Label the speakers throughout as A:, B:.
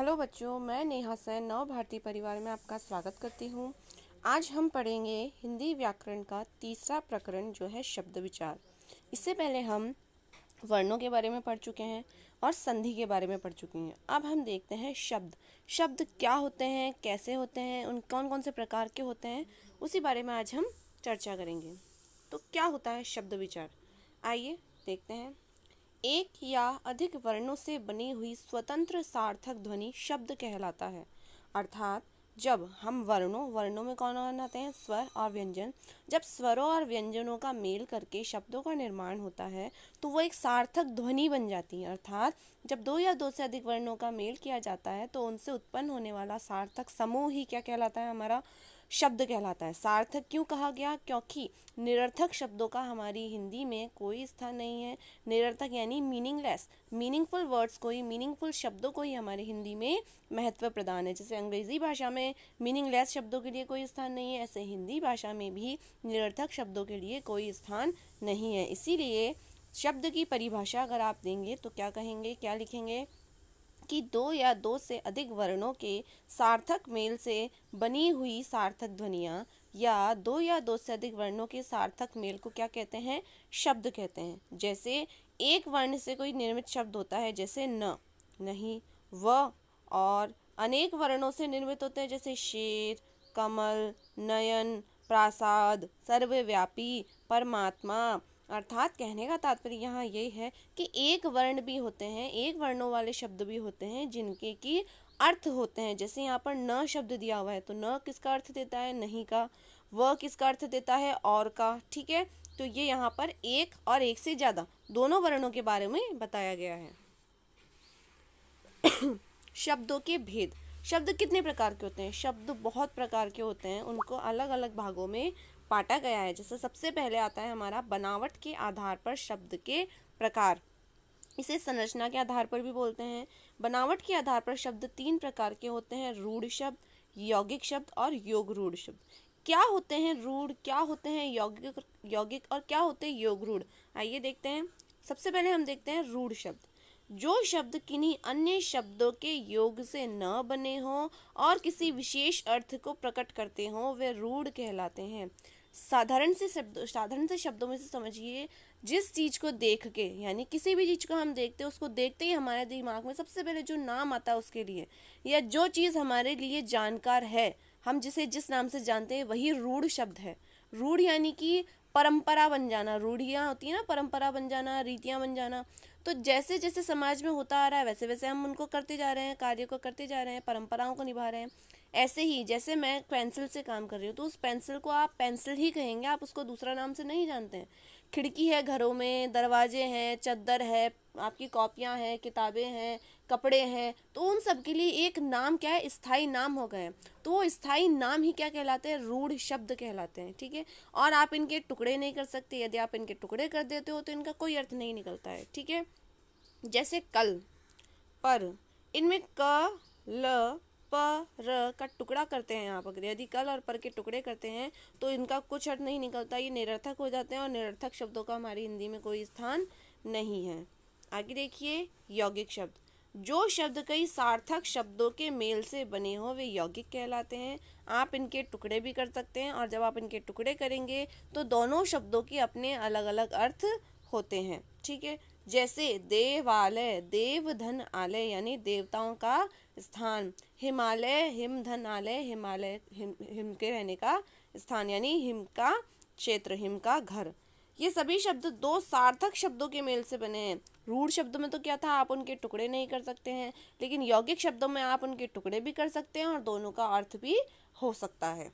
A: hello बच्चों मैं Neha San नव भारतीय परिवार में आपका स्वागत करती हूँ आज हम पढ़ेंगे हिंदी व्याकरण का तीसरा प्रकरण जो है शब्द विचार इससे पहले हम वर्णों के बारे में पढ़ चुके हैं और संधि के बारे में पढ़ चुके हैं अब हम देखते हैं शब्द शब्द क्या होते हैं कैसे होते हैं उन कौन कौन से प्रकार के होते हैं उसी बारे में आज हम चर्चा करेंगे तो क्या होता है शब्द विचार आइए देखते हैं एक या अधिक वर्णों से बनी हुई स्वतंत्र सार्थक ध्वनि शब्द कहलाता है अर्थात जब हम वर्णों वर्णों में कौन कौन आते हैं स्वर और व्यंजन जब स्वरों और व्यंजनों का मेल करके शब्दों का निर्माण होता है तो वो एक सार्थक ध्वनि बन जाती है अर्थात जब दो या दो से अधिक वर्णों का मेल किया जाता है तो उनसे उत्पन्न होने वाला सार्थक समूह ही क्या कहलाता है हमारा शब्द कहलाता है सार्थक क्यों कहा गया क्योंकि निरर्थक शब्दों का हमारी हिंदी में कोई स्थान नहीं है निरर्थक यानी मीनिंगलेस मीनिंगफुल वर्ड्स को ही मीनिंगफुल शब्दों को ही हमारे हिंदी में महत्व प्रदान है जैसे अंग्रेजी भाषा में मीनिंगलेस शब्दों के लिए कोई स्थान नहीं है ऐसे हिंदी भाषा में भी निरर्थक शब्दों के लिए कोई स्थान नहीं है इसीलिए शब्द की परिभाषा अगर आप देंगे तो क्या कहेंगे क्या लिखेंगे कि दो या दो से अधिक वर्णों के सार्थक मेल से बनी हुई सार्थक ध्वनियाँ या दो या दो से अधिक वर्णों के सार्थक मेल को क्या कहते हैं शब्द कहते हैं जैसे एक वर्ण से कोई निर्मित शब्द होता है जैसे न नहीं व और अनेक वर्णों से निर्मित होते हैं जैसे शेर कमल नयन प्रासाद सर्वव्यापी परमात्मा अर्थात कहने का तात्पर्य यहाँ ये है कि एक वर्ण भी होते हैं एक वर्णों वाले शब्द भी होते हैं जिनके की अर्थ होते हैं जैसे यहाँ पर न शब्द दिया हुआ है तो न किसका अर्थ देता है नहीं का व किसका अर्थ देता है और का ठीक है तो ये यहाँ पर एक और एक से ज़्यादा दोनों वर्णों के बारे में बताया गया है शब्दों के भेद शब्द कितने प्रकार के होते हैं शब्द बहुत प्रकार के होते हैं उनको अलग अलग भागों में बांटा गया है जैसे सबसे पहले आता है हमारा बनावट के आधार पर शब्द के प्रकार इसे संरचना के आधार पर भी बोलते हैं बनावट के आधार पर शब्द तीन प्रकार के होते हैं रूढ़ शब्द यौगिक शब्द और योग रूढ़ शब्द क्या होते हैं रूढ़ क्या होते हैं यौगिक यौगिक और क्या होते हैं योग रूढ़ आइए देखते हैं सबसे पहले हम देखते हैं रूढ़ शब्द जो शब्द किन्हीं अन्य शब्दों के योग से न बने हों और किसी विशेष अर्थ को प्रकट करते हों वे रूढ़ कहलाते हैं साधारण से शब्द साधारण से शब्दों में से समझिए जिस चीज़ को देख के यानी किसी भी चीज़ को हम देखते हैं उसको देखते ही हमारे दिमाग में सबसे पहले जो नाम आता है उसके लिए या जो चीज़ हमारे लिए जानकार है हम जिसे जिस नाम से जानते हैं वही रूढ़ शब्द है रूढ़ यानी कि परंपरा बन जाना रूढ़ियाँ होती हैं ना परंपरा बन जाना रीतियाँ बन जाना तो जैसे जैसे समाज में होता आ रहा है वैसे वैसे हम उनको करते जा रहे हैं कार्य को करते जा रहे हैं परंपराओं को निभा रहे हैं ऐसे ही जैसे मैं पेंसिल से काम कर रही हूँ तो उस पेंसिल को आप पेंसिल ही कहेंगे आप उसको दूसरा नाम से नहीं जानते हैं खिड़की है घरों में दरवाजे हैं चद्दर है आपकी कॉपियाँ हैं किताबें हैं कपड़े हैं तो उन सब के लिए एक नाम क्या है स्थाई नाम हो गए तो वो स्थाई नाम ही क्या कहलाते हैं रूढ़ शब्द कहलाते हैं ठीक है और आप इनके टुकड़े नहीं कर सकते यदि आप इनके टुकड़े कर देते हो तो इनका कोई अर्थ नहीं निकलता है ठीक है जैसे कल पर इनमें क ल प र का टुकड़ा करते हैं यहाँ पर यदि कल और पर के टुकड़े करते हैं तो इनका कुछ अर्थ नहीं निकलता ये निरर्थक हो जाते हैं और निरर्थक शब्दों का हमारी हिंदी में कोई स्थान नहीं है आगे देखिए यौगिक शब्द जो शब्द कई सार्थक शब्दों के मेल से बने हों वे यौगिक कहलाते हैं आप इनके टुकड़े भी कर सकते हैं और जब आप इनके टुकड़े करेंगे तो दोनों शब्दों के अपने अलग अलग अर्थ होते हैं ठीक है जैसे देवालय देवधन आलय यानी देवताओं का स्थान हिमालय हिम धनालय हिमालय हिम हिम के रहने का स्थान यानी हिम का क्षेत्र हिम का घर ये सभी शब्द दो सार्थक शब्दों के मेल से बने हैं रूढ़ शब्दों में तो क्या था आप उनके टुकड़े नहीं कर सकते हैं लेकिन यौगिक शब्दों में आप उनके टुकड़े भी कर सकते हैं और दोनों का अर्थ भी हो सकता है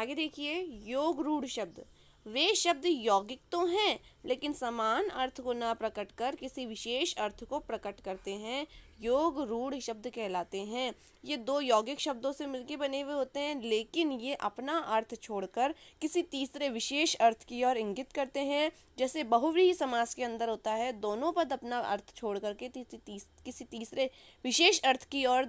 A: आगे देखिए योग रूढ़ शब्द वे शब्द यौगिक तो हैं लेकिन समान अर्थ को ना प्रकट कर किसी विशेष अर्थ को प्रकट करते हैं योग रूढ़ शब्द कहलाते हैं ये दो यौगिक शब्दों से मिलकर बने हुए होते हैं लेकिन ये अपना अर्थ छोड़कर किसी तीसरे विशेष अर्थ की ओर इंगित करते हैं जैसे बहुव्रीही समास के अंदर होता है दोनों पद अपना अर्थ छोड़ करके किसी तीसरे विशेष अर्थ की ओर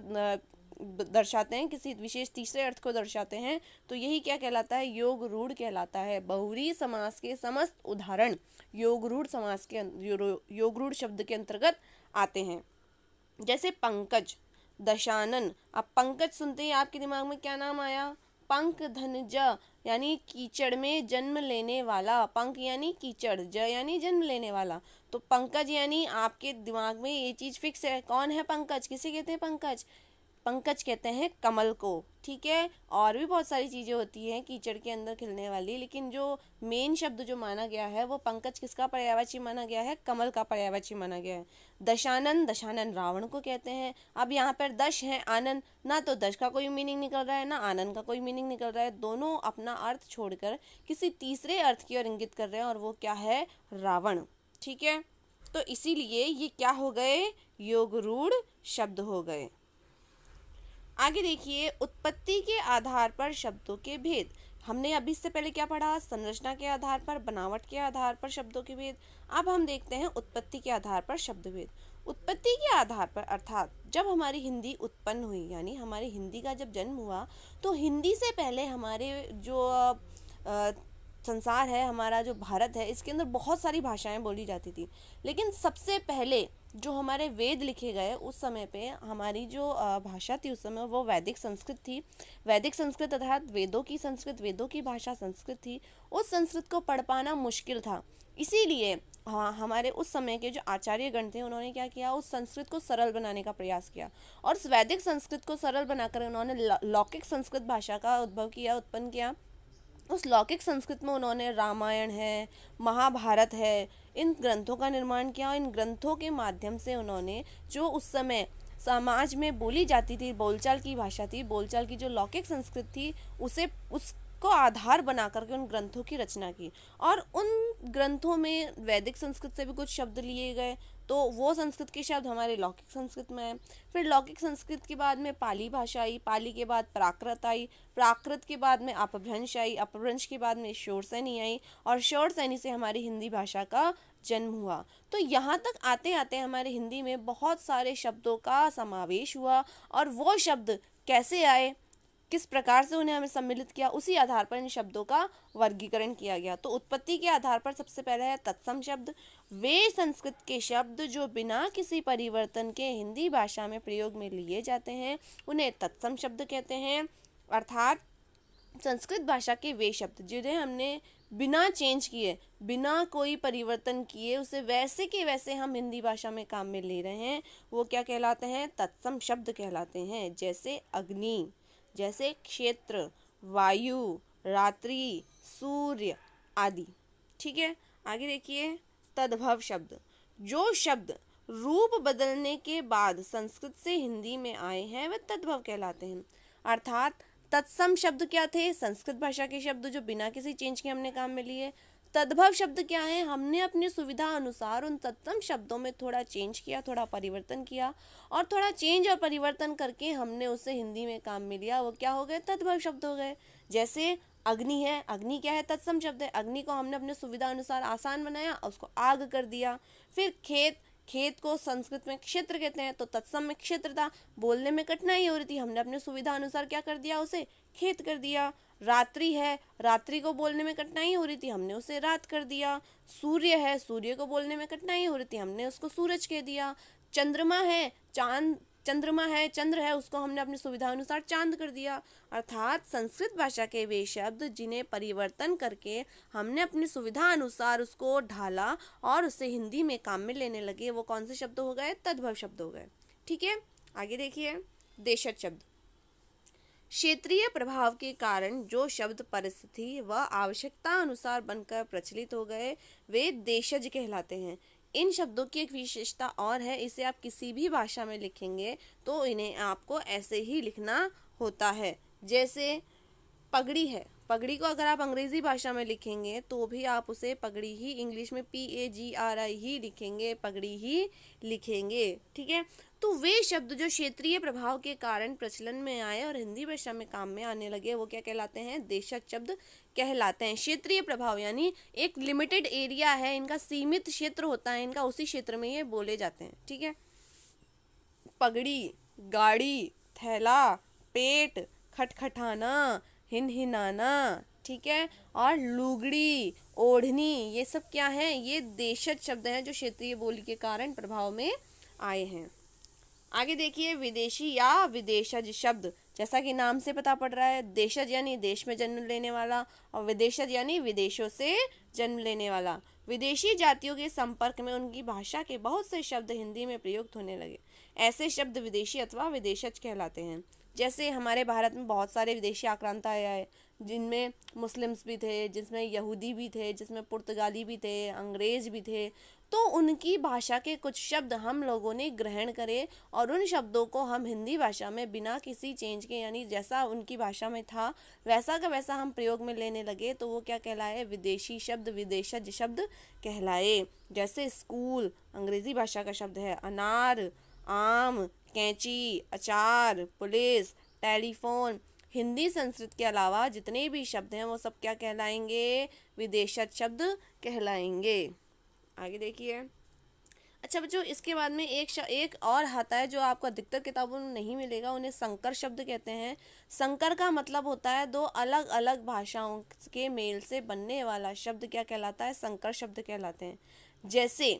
A: दर्शाते हैं किसी विशेष तीसरे अर्थ को दर्शाते हैं तो यही क्या कहलाता है योग रूढ़ कहलाता है बहुरी समास के समस्त उदाहरण योग रूढ़ समास के योग रूढ़ शब्द के अंतर्गत आते हैं जैसे पंकज दशानन आप पंकज सुनते ही आपके दिमाग में क्या नाम आया पंक ज यानी कीचड़ में जन्म लेने वाला पंक यानी कीचड़ ज यानी जन्म लेने वाला तो पंकज यानी आपके दिमाग में ये चीज़ फिक्स है कौन है पंकज किसे कहते हैं पंकज पंकज कहते हैं कमल को ठीक है और भी बहुत सारी चीज़ें होती हैं कीचड़ के अंदर खिलने वाली लेकिन जो मेन शब्द जो माना गया है वो पंकज किसका पर्यायवाची माना गया है कमल का पर्यायवाची माना गया है दशानन दशानन रावण को कहते हैं अब यहाँ पर दश है आनंद ना तो दश का कोई मीनिंग निकल रहा है ना आनंद का कोई मीनिंग निकल रहा है दोनों अपना अर्थ छोड़कर किसी तीसरे अर्थ की ओर इंगित कर रहे हैं और वो क्या है रावण ठीक है तो इसीलिए ये क्या हो गए योग रूढ़ शब्द हो गए आगे देखिए उत्पत्ति के आधार पर शब्दों के भेद हमने अभी इससे पहले क्या पढ़ा संरचना के आधार पर बनावट के आधार पर शब्दों के भेद अब हम देखते हैं उत्पत्ति के आधार पर शब्द भेद उत्पत्ति के आधार पर अर्थात जब हमारी हिंदी उत्पन्न हुई यानी हमारी हिंदी का जब जन्म हुआ तो हिंदी से पहले हमारे जो संसार है हमारा जो भारत है इसके अंदर बहुत सारी भाषाएं बोली जाती थी लेकिन सबसे पहले जो हमारे वेद लिखे गए उस समय पे हमारी जो भाषा थी उस समय वो वैदिक संस्कृत थी वैदिक संस्कृत अर्थात वेदों की संस्कृत वेदों की भाषा संस्कृत थी उस संस्कृत को पढ़ पाना मुश्किल था इसीलिए हाँ हमारे उस समय के जो आचार्य गण थे उन्होंने क्या किया उस संस्कृत को सरल बनाने का प्रयास किया और वैदिक संस्कृत को सरल बनाकर उन्होंने लौकिक संस्कृत भाषा का उद्भव किया उत्पन्न किया उस लौकिक संस्कृत में उन्होंने रामायण है महाभारत है इन ग्रंथों का निर्माण किया और इन ग्रंथों के माध्यम से उन्होंने जो उस समय समाज में बोली जाती थी बोलचाल की भाषा थी बोलचाल की जो लौकिक संस्कृत थी उसे उस को आधार बना करके उन ग्रंथों की रचना की और उन ग्रंथों में वैदिक संस्कृत से भी कुछ शब्द लिए गए तो वो संस्कृत के शब्द हमारे लौकिक संस्कृत में है फिर लौकिक संस्कृत के बाद में पाली भाषा आई पाली के बाद प्राकृत आई प्राकृत के बाद में अपभ्रंश आई अपभ्रंश के बाद में शोर सैनी आई और शोर सैनी से हमारी हिंदी भाषा का जन्म हुआ तो यहाँ तक आते आते हमारे हिंदी में बहुत सारे शब्दों का समावेश हुआ और वो शब्द कैसे आए किस प्रकार से उन्हें हमें सम्मिलित किया उसी आधार पर इन शब्दों का वर्गीकरण किया गया तो उत्पत्ति के आधार पर सबसे पहले है तत्सम शब्द वे संस्कृत के शब्द जो बिना किसी परिवर्तन के हिंदी भाषा में प्रयोग में लिए जाते हैं उन्हें तत्सम शब्द कहते हैं अर्थात संस्कृत भाषा के वे शब्द जिन्हें हमने बिना चेंज किए बिना कोई परिवर्तन किए उसे वैसे के वैसे हम हिंदी भाषा में काम में ले रहे हैं वो क्या कहलाते हैं तत्सम शब्द कहलाते हैं जैसे अग्नि जैसे क्षेत्र वायु रात्रि सूर्य आदि ठीक है आगे देखिए तद्भव शब्द जो शब्द रूप बदलने के बाद संस्कृत से हिंदी में आए हैं वे तद्भव कहलाते हैं अर्थात तत्सम शब्द क्या थे संस्कृत भाषा के शब्द जो बिना किसी चेंज के हमने काम में लिए तद्भव शब्द क्या है हमने अपने सुविधा अनुसार उन तत्सम शब्दों में थोड़ा चेंज किया थोड़ा परिवर्तन किया और थोड़ा चेंज और परिवर्तन करके हमने उसे हिंदी में काम में लिया वो क्या हो गए तद्भव शब्द हो गए जैसे अग्नि है अग्नि क्या है तत्सम शब्द है अग्नि को हमने अपने सुविधा अनुसार आसान बनाया उसको आग कर दिया फिर खेत खेत को संस्कृत में क्षेत्र कहते हैं तो तत्सम में क्षेत्र था बोलने में कठिनाई हो रही थी हमने अपने सुविधा अनुसार क्या कर दिया उसे खेत कर दिया रात्रि है रात्रि को बोलने में कठिनाई हो रही थी हमने उसे रात कर दिया सूर्य है सूर्य को बोलने में कठिनाई हो रही थी हमने उसको सूरज कह दिया चंद्रमा है चांद चंद्रमा है चंद्र है उसको हमने अपनी सुविधा अनुसार चांद कर दिया अर्थात संस्कृत भाषा के वे शब्द जिन्हें परिवर्तन करके हमने अपनी सुविधा अनुसार उसको ढाला और उसे हिंदी में काम में लेने लगे वो कौन से शब्द हो गए तद्भव शब्द हो गए ठीक है आगे देखिए देशज शब्द क्षेत्रीय प्रभाव के कारण जो शब्द परिस्थिति व आवश्यकता अनुसार बनकर प्रचलित हो गए वे देशज कहलाते हैं इन शब्दों की एक विशेषता और है इसे आप किसी भी भाषा में लिखेंगे तो इन्हें आपको ऐसे ही लिखना होता है जैसे पगड़ी है पगड़ी को अगर आप अंग्रेज़ी भाषा में लिखेंगे तो भी आप उसे पगड़ी ही इंग्लिश में P A G R I ही लिखेंगे पगड़ी ही लिखेंगे ठीक है तो वे शब्द जो क्षेत्रीय प्रभाव के कारण प्रचलन में आए और हिंदी भाषा में काम में आने लगे वो क्या कहलाते हैं देशक शब्द कहलाते हैं क्षेत्रीय प्रभाव यानी एक लिमिटेड एरिया है इनका सीमित क्षेत्र होता है इनका उसी क्षेत्र में ये बोले जाते हैं ठीक है पगड़ी गाड़ी थैला पेट खटखटाना हिनहिनाना ठीक है और लुगड़ी ओढ़नी ये सब क्या है ये देशज शब्द हैं जो क्षेत्रीय बोली के कारण प्रभाव में आए हैं आगे देखिए विदेशी या विदेशज शब्द जैसा कि नाम से पता पड़ रहा है देशज यानी देश में जन्म लेने वाला और विदेशज यानी विदेशों से जन्म लेने वाला विदेशी जातियों के संपर्क में उनकी भाषा के बहुत से शब्द हिंदी में प्रयुक्त होने लगे ऐसे शब्द विदेशी अथवा विदेशज कहलाते हैं जैसे हमारे भारत में बहुत सारे विदेशी आक्रांत आए जिनमें मुस्लिम्स भी थे जिसमें यहूदी भी थे जिसमें पुर्तगाली भी थे अंग्रेज भी थे तो उनकी भाषा के कुछ शब्द हम लोगों ने ग्रहण करे और उन शब्दों को हम हिंदी भाषा में बिना किसी चेंज के यानी जैसा उनकी भाषा में था वैसा का वैसा हम प्रयोग में लेने लगे तो वो क्या कहलाए विदेशी शब्द विदेशज शब्द कहलाए जैसे स्कूल अंग्रेज़ी भाषा का शब्द है अनार आम कैंची अचार पुलिस टेलीफोन हिंदी संस्कृत के अलावा जितने भी शब्द हैं वो सब क्या कहलाएंगे विदेशत शब्द कहलाएंगे आगे देखिए अच्छा बच्चों इसके बाद में एक एक और आता है जो आपको अधिकतर किताबों में नहीं मिलेगा उन्हें संकर शब्द कहते हैं संकर का मतलब होता है दो अलग अलग भाषाओं के मेल से बनने वाला शब्द क्या कहलाता है संकर शब्द कहलाते हैं जैसे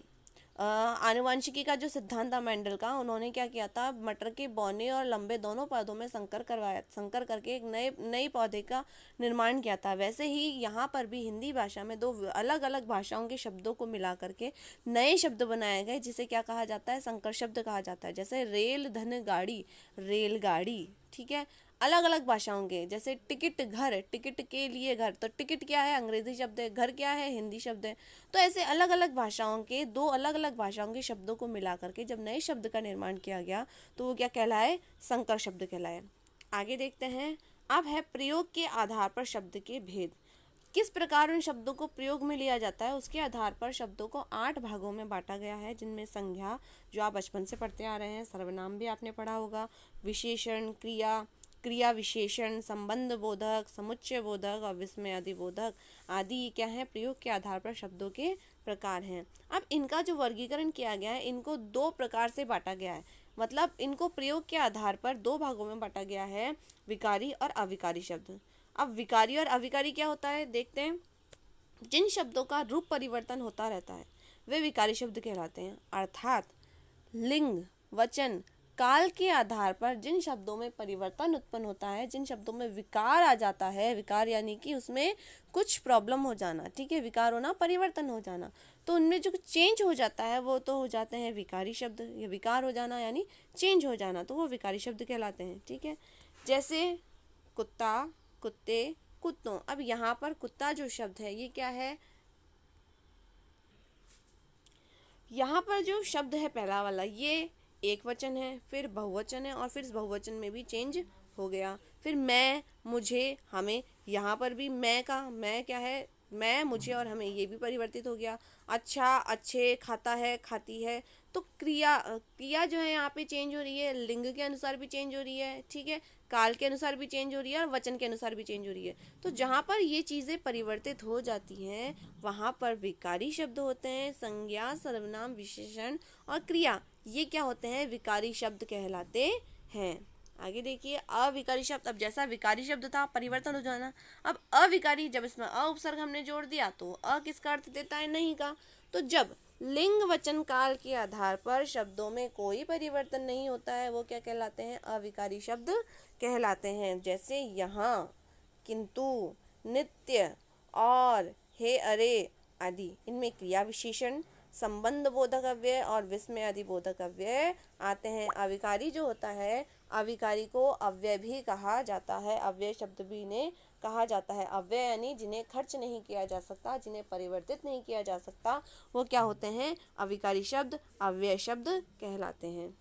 A: आनुवंशिकी का जो सिद्धांत था मेंडल का उन्होंने क्या किया था मटर के बौने और लंबे दोनों पौधों में संकर करवाया संकर करके एक नए नए पौधे का निर्माण किया था वैसे ही यहाँ पर भी हिंदी भाषा में दो अलग अलग भाषाओं के शब्दों को मिला करके नए शब्द बनाए गए जिसे क्या कहा जाता है संकर शब्द कहा जाता है जैसे रेल धन गाड़ी रेलगाड़ी ठीक है अलग अलग भाषा होंगे जैसे टिकट घर टिकट के लिए घर तो टिकट क्या है अंग्रेजी शब्द है घर क्या है हिंदी शब्द है तो ऐसे अलग अलग भाषाओं के दो अलग अलग भाषाओं के शब्दों को मिला करके जब नए शब्द का निर्माण किया गया तो वो क्या कहलाए संकर शब्द कहलाए आगे देखते हैं अब है प्रयोग के आधार पर शब्द के भेद किस प्रकार उन शब्दों को प्रयोग में लिया जाता है उसके आधार पर शब्दों को आठ भागों में बांटा गया है जिनमें संज्ञा जो आप बचपन से पढ़ते आ रहे हैं सर्वनाम भी आपने पढ़ा होगा विशेषण क्रिया क्रिया विशेषण संबंध बोधक समुच्चय बोधक और विस्मय आदि बोधक आदि क्या है प्रयोग के आधार पर शब्दों के प्रकार हैं अब इनका जो वर्गीकरण किया गया है इनको दो प्रकार से बांटा गया है मतलब इनको प्रयोग के आधार पर दो भागों में बांटा गया है विकारी और अविकारी शब्द अब विकारी और अविकारी क्या होता है देखते हैं जिन शब्दों का रूप परिवर्तन होता रहता है वे विकारी शब्द कहलाते हैं अर्थात लिंग वचन काल के आधार पर जिन शब्दों में परिवर्तन उत्पन्न होता है जिन शब्दों में विकार आ जाता है विकार यानी कि उसमें कुछ प्रॉब्लम हो जाना ठीक है विकार होना परिवर्तन हो जाना तो उनमें जो चेंज हो जाता है वो तो हो जाते हैं विकारी शब्द या विकार हो जाना यानी चेंज हो जाना तो वो विकारी शब्द कहलाते हैं ठीक है जैसे कुत्ता कुत्ते कुत्तों अब यहाँ पर कुत्ता जो शब्द है ये क्या है यहाँ पर जो शब्द है पहला वाला ये एक वचन है फिर बहुवचन है और फिर बहुवचन में भी चेंज हो गया फिर मैं मुझे हमें यहाँ पर भी मैं का मैं क्या है मैं मुझे और हमें ये भी परिवर्तित हो गया अच्छा अच्छे खाता है खाती है तो क्रिया क्रिया जो है यहाँ पे चेंज हो रही है लिंग के अनुसार भी चेंज हो रही है ठीक है काल के अनुसार भी चेंज हो रही है और वचन के अनुसार भी चेंज हो रही है तो जहाँ पर ये चीज़ें परिवर्तित हो जाती हैं वहाँ पर विकारी शब्द होते हैं संज्ञा सर्वनाम विशेषण और क्रिया ये क्या होते हैं विकारी शब्द कहलाते हैं आगे देखिए अविकारी शब्द अब जैसा विकारी शब्द था परिवर्तन हो जाना अब अविकारी जब इसमें अ उपसर्ग हमने जोड़ दिया तो अ किसका अर्थ देता है नहीं का तो जब लिंग वचन काल के आधार पर शब्दों में कोई परिवर्तन नहीं होता है वो क्या कहलाते हैं अविकारी शब्द कहलाते हैं जैसे यहाँ किंतु नित्य और हे अरे आदि इनमें क्रिया विशेषण संबंध बोधक अव्यय और विस्मय आदि बोधक अव्यय आते हैं अविकारी जो होता है अविकारी को अव्यय भी कहा जाता है अव्यय शब्द भी इन्हें कहा जाता है अव्यय यानी जिन्हें खर्च नहीं किया जा सकता जिन्हें परिवर्तित नहीं किया जा सकता वो क्या होते हैं अविकारी शब्द अव्यय शब्द कहलाते हैं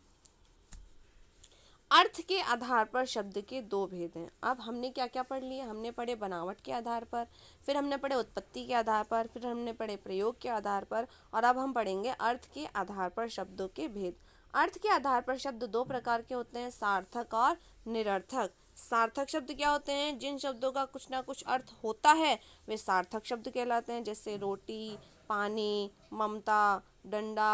A: अर्थ के आधार पर शब्द के दो भेद हैं अब हमने क्या क्या पढ़ लिए हमने पढ़े बनावट के आधार पर फिर हमने पढ़े उत्पत्ति के आधार पर फिर हमने पढ़े प्रयोग के आधार पर और अब हम पढ़ेंगे अर्थ के आधार पर शब्दों के भेद अर्थ के आधार पर शब्द दो प्रकार के होते हैं सार्थक और निरर्थक सार्थक शब्द क्या होते हैं जिन शब्दों का कुछ ना कुछ अर्थ होता है वे सार्थक शब्द कहलाते हैं जैसे रोटी पानी ममता डंडा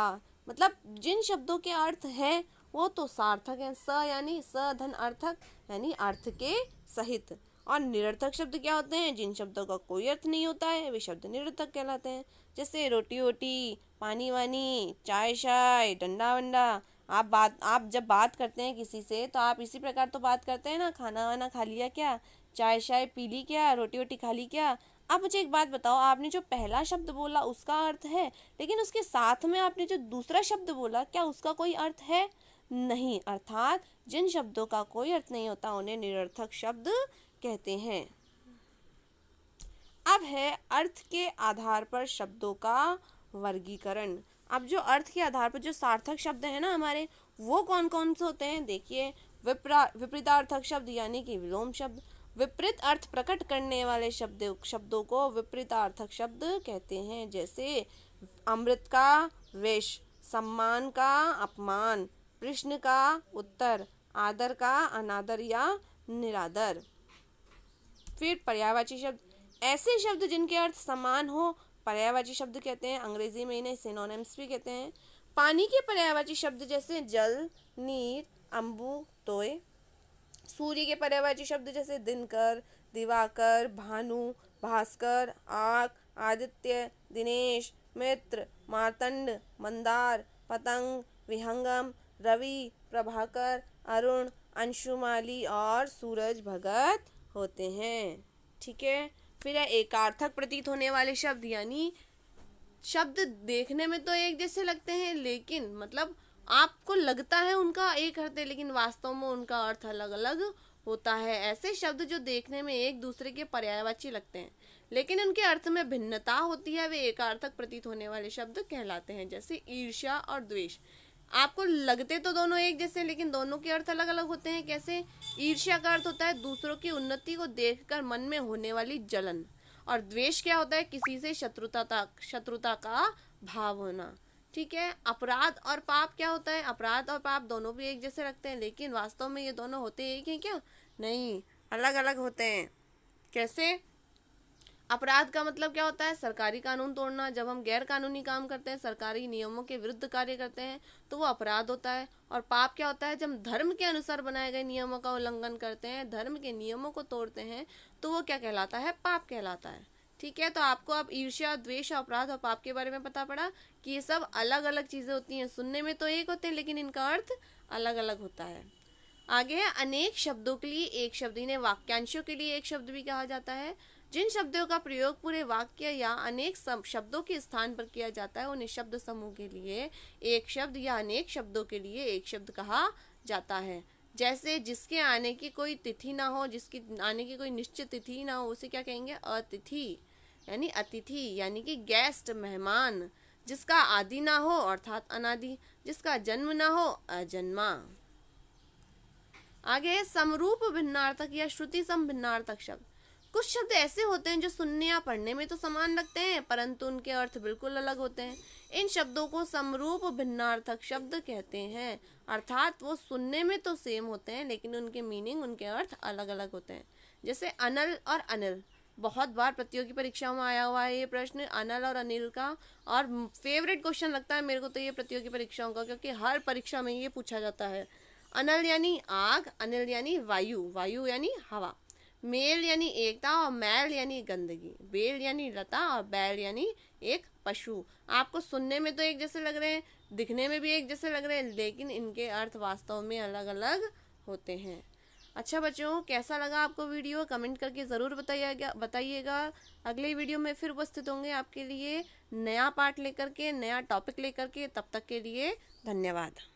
A: मतलब जिन शब्दों के अर्थ हैं वो तो सार्थक है स यानी स धन अर्थक यानी अर्थ के सहित और निरर्थक शब्द क्या होते हैं जिन शब्दों का कोई अर्थ नहीं होता है वे शब्द निरर्थक कहलाते हैं जैसे रोटी वोटी पानी वानी चाय शाय डंडा वंडा आप बात आप जब बात करते हैं किसी से तो आप इसी प्रकार तो बात करते हैं ना खाना वाना खा लिया क्या चाय शाय पी ली क्या रोटी वोटी खा ली क्या आप मुझे एक बात बताओ आपने जो पहला शब्द बोला उसका अर्थ है लेकिन उसके साथ में आपने जो दूसरा शब्द बोला क्या उसका कोई अर्थ है नहीं अर्थात जिन शब्दों का कोई अर्थ नहीं होता उन्हें निरर्थक शब्द कहते हैं अब है अर्थ के आधार पर शब्दों का वर्गीकरण अब जो अर्थ के आधार पर जो सार्थक शब्द हैं ना हमारे वो कौन कौन से होते हैं देखिए विपरा विपरीतार्थक शब्द यानी कि विलोम शब्द विपरीत अर्थ प्रकट करने वाले शब्द शब्दों को विपरीतार्थक शब्द कहते हैं जैसे अमृत का वेश सम्मान का अपमान प्रश्न का उत्तर आदर का अनादर या निरादर फिर पर्यावाची शब्द ऐसे शब्द जिनके अर्थ समान हो पर्यायवाची शब्द कहते हैं अंग्रेजी में इन्हें सिनोनिम्स भी कहते हैं पानी के पर्यायवाची शब्द जैसे जल नीर अम्बू तोय सूर्य के पर्यायवाची शब्द जैसे दिनकर दिवाकर भानु भास्कर आग आदित्य दिनेश मित्र मार्तंड मंदार पतंग विहंगम रवि प्रभाकर अरुण अंशुमाली और सूरज भगत होते हैं ठीक है फिर है एकार्थक प्रतीत होने वाले शब्द यानी शब्द देखने में तो एक जैसे लगते हैं लेकिन मतलब आपको लगता है उनका एक अर्थ है लेकिन वास्तव में उनका अर्थ अलग अलग होता है ऐसे शब्द जो देखने में एक दूसरे के पर्यायवाची लगते हैं लेकिन उनके अर्थ में भिन्नता होती है वे एकार्थक प्रतीत होने वाले शब्द कहलाते हैं जैसे ईर्ष्या और द्वेष आपको लगते तो दोनों एक जैसे लेकिन दोनों के अर्थ अलग अलग होते हैं कैसे ईर्ष्या का अर्थ होता है दूसरों की उन्नति को देखकर मन में होने वाली जलन और द्वेष क्या होता है किसी से शत्रुता शत्रुता का भाव होना ठीक है अपराध और पाप क्या होता है अपराध और पाप दोनों भी एक जैसे रखते हैं लेकिन वास्तव में ये दोनों होते एक हैं क्या नहीं अलग अलग होते हैं कैसे अपराध का मतलब क्या होता है सरकारी कानून तोड़ना जब हम गैर कानूनी काम करते हैं सरकारी नियमों के विरुद्ध कार्य करते हैं तो वो अपराध होता है और पाप क्या होता है जब धर्म के अनुसार बनाए गए नियमों का उल्लंघन करते हैं धर्म के नियमों को तोड़ते हैं तो वो क्या कहलाता है पाप कहलाता है ठीक है तो आपको अब आप ईर्ष्या द्वेष अपराध और पाप के बारे में पता पड़ा कि ये सब अलग अलग चीज़ें होती हैं सुनने में तो एक होते हैं लेकिन इनका अर्थ अलग अलग होता है आगे है अनेक शब्दों के लिए एक शब्द इन्हें वाक्यांशों के लिए एक शब्द भी कहा जाता है जिन शब्दों का प्रयोग पूरे वाक्य या अनेक शब्दों के स्थान पर किया जाता है उन्हें शब्द समूह के लिए एक शब्द या अनेक शब्दों के लिए एक शब्द कहा जाता है जैसे जिसके आने की कोई तिथि ना हो जिसकी आने की कोई निश्चित तिथि ना हो उसे क्या कहेंगे अतिथि यानी अतिथि यानी कि गेस्ट मेहमान जिसका आदि ना हो अर्थात अनादि जिसका जन्म ना हो अजन्मा आगे समरूप भिन्नार्थक या श्रुति सम भिन्नार्थक शब्द कुछ शब्द ऐसे होते हैं जो सुनने या पढ़ने में तो समान लगते हैं परंतु उनके अर्थ बिल्कुल अलग होते हैं इन शब्दों को समरूप भिन्नार्थक शब्द कहते हैं अर्थात वो सुनने में तो सेम होते हैं लेकिन उनके मीनिंग उनके अर्थ अलग अलग होते हैं जैसे अनल और अनिल बहुत बार प्रतियोगी परीक्षाओं में आया हुआ है ये प्रश्न अनल और अनिल का और फेवरेट क्वेश्चन लगता है मेरे को तो ये प्रतियोगी परीक्षाओं का क्योंकि हर परीक्षा में ये पूछा जाता है अनल यानी आग अनिल यानी वायु वायु यानी हवा मेल यानी एकता और मैल यानी गंदगी बेल यानी लता और बैल यानी एक पशु आपको सुनने में तो एक जैसे लग रहे हैं दिखने में भी एक जैसे लग रहे हैं लेकिन इनके अर्थ वास्तव में अलग अलग होते हैं अच्छा बच्चों कैसा लगा आपको वीडियो कमेंट करके ज़रूर बताइएगा बताइएगा अगले वीडियो में फिर उपस्थित होंगे आपके लिए नया पार्ट लेकर के नया टॉपिक लेकर के तब तक के लिए धन्यवाद